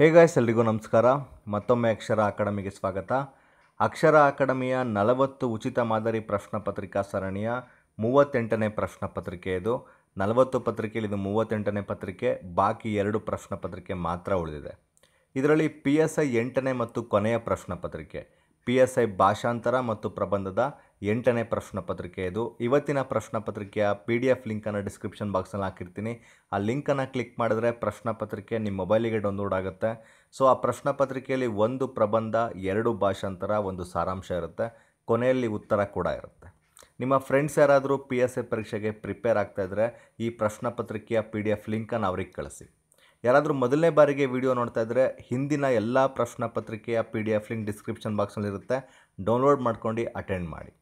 hey guys ಎಲ್ರಿಗೂ ನಮಸ್ಕಾರ ಮತ್ತೊಮ್ಮೆ ಅಕ್ಷರ ಅಕಾಡೆಮಿಗೆ ಸ್ವಾಗತ ಅಕ್ಷರ ಅಕಾಡೆಮಿಯ ನಲವತ್ತು ಉಚಿತ ಮಾದರಿ ಪ್ರಶ್ನ ಪತ್ರಿಕಾ ಸರಣಿಯ ಮೂವತ್ತೆಂಟನೇ ಪ್ರಶ್ನೆ ಪತ್ರಿಕೆ ಇದು ನಲವತ್ತು ಪತ್ರಿಕೆಯಲ್ಲಿ ಇದು ಮೂವತ್ತೆಂಟನೇ ಪತ್ರಿಕೆ ಬಾಕಿ ಎರಡು ಪ್ರಶ್ನೆ ಪತ್ರಿಕೆ ಮಾತ್ರ ಉಳಿದಿದೆ ಇದರಲ್ಲಿ ಪಿ ಎಸ್ ಐ ಎಂಟನೇ ಮತ್ತು ಕೊನೆಯ ಪ್ರಶ್ನೆ ಪತ್ರಿಕೆ ಪಿ ಎಸ್ ಐ ಭಾಷಾಂತರ ಮತ್ತು ಪ್ರಬಂಧದ ಎಂಟನೇ ಪ್ರಶ್ನೆ ಪತ್ರಿಕೆ ಇದು ಇವತ್ತಿನ ಪ್ರಶ್ನೆ ಪತ್ರಿಕೆಯ ಪಿ ಡಿ ಎಫ್ ಲಿಂಕನ್ನು ಡಿಸ್ಕ್ರಿಪ್ಷನ್ ಬಾಕ್ಸಲ್ಲಿ ಹಾಕಿರ್ತೀನಿ ಆ ಲಿಂಕನ್ನು ಕ್ಲಿಕ್ ಮಾಡಿದ್ರೆ ಪ್ರಶ್ನೆ ಪತ್ರಿಕೆ ನಿಮ್ಮ ಮೊಬೈಲಿಗೆ ಡೌನ್ಲೋಡ್ ಆಗುತ್ತೆ ಸೊ ಆ ಪ್ರಶ್ನೆ ಪತ್ರಿಕೆಯಲ್ಲಿ ಒಂದು ಪ್ರಬಂಧ ಎರಡು ಭಾಷಾಂತರ ಒಂದು ಸಾರಾಂಶ ಇರುತ್ತೆ ಕೊನೆಯಲ್ಲಿ ಉತ್ತರ ಕೂಡ ಇರುತ್ತೆ ನಿಮ್ಮ ಫ್ರೆಂಡ್ಸ್ ಯಾರಾದರೂ ಪಿ ಎಸ್ ಐ ಪರೀಕ್ಷೆಗೆ ಪ್ರಿಪೇರ್ ಆಗ್ತಾಯಿದ್ರೆ ಈ ಪ್ರಶ್ನೆ ಪತ್ರಿಕೆಯ ಪಿ ಡಿ ಎಫ್ ಲಿಂಕನ್ನು ಅವ್ರಿಗೆ ಕಳಿಸಿ ಯಾರಾದರೂ ಮೊದಲನೇ ಬಾರಿಗೆ ವಿಡಿಯೋ ನೋಡ್ತಾ ಇದ್ದರೆ ಹಿಂದಿನ ಎಲ್ಲ ಪ್ರಶ್ನೆ ಪತ್ರಿಕೆಯ P D F link description ಬಾಕ್ಸ್ನಲ್ಲಿರುತ್ತೆ ಡೌನ್ಲೋಡ್ ಮಾಡ್ಕೊಂಡು ಅಟೆಂಡ್ ಮಾಡಿ